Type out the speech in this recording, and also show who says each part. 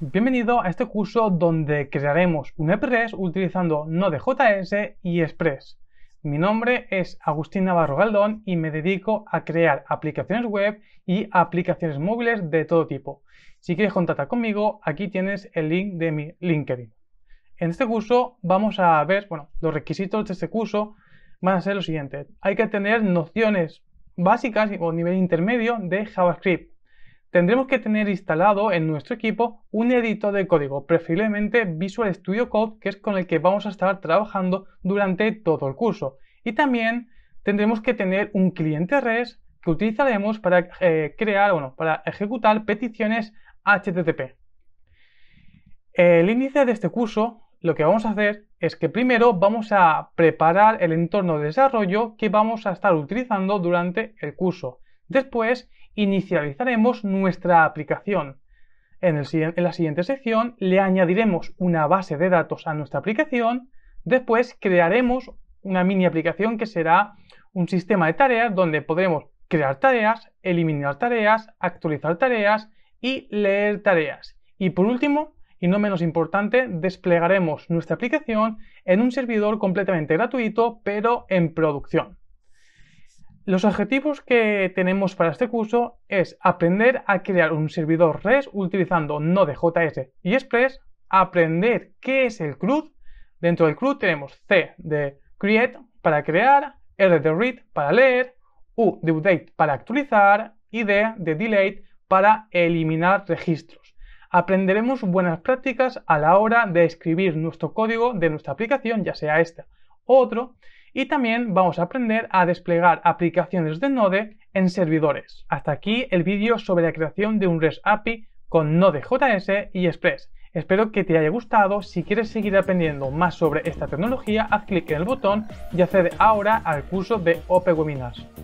Speaker 1: Bienvenido a este curso donde crearemos un EPRES utilizando Node.js y Express. Mi nombre es Agustín Navarro Galdón y me dedico a crear aplicaciones web y aplicaciones móviles de todo tipo. Si quieres contactar conmigo, aquí tienes el link de mi LinkedIn. En este curso vamos a ver, bueno, los requisitos de este curso van a ser los siguientes. Hay que tener nociones básicas o nivel intermedio de JavaScript tendremos que tener instalado en nuestro equipo un editor de código, preferiblemente Visual Studio Code, que es con el que vamos a estar trabajando durante todo el curso. Y también tendremos que tener un cliente REST que utilizaremos para eh, crear, bueno, para ejecutar peticiones HTTP. El índice de este curso lo que vamos a hacer es que primero vamos a preparar el entorno de desarrollo que vamos a estar utilizando durante el curso. Después inicializaremos nuestra aplicación. En, la siguiente sección le añadiremos una base de datos a nuestra aplicación, después crearemos una mini aplicación que será un sistema de tareas donde podremos crear tareas, eliminar tareas, actualizar tareas y leer tareas. Y por último, y no menos importante, desplegaremos nuestra aplicación en un servidor completamente gratuito pero en producción. Los objetivos que tenemos para este curso es aprender a crear un servidor REST utilizando Node.js y Express, aprender qué es el CRUD, dentro del CRUD tenemos C de create para crear, R de read para leer, U de update para actualizar y D de delete para eliminar registros. Aprenderemos buenas prácticas a la hora de escribir nuestro código de nuestra aplicación, ya sea esta u otro, y también vamos a aprender a desplegar aplicaciones de Node en servidores. Hasta aquí el vídeo sobre la creación de un REST API con Node.js y Express. Espero que te haya gustado, si quieres seguir aprendiendo más sobre esta tecnología, haz clic en el botón y accede ahora al curso de OP Webinars.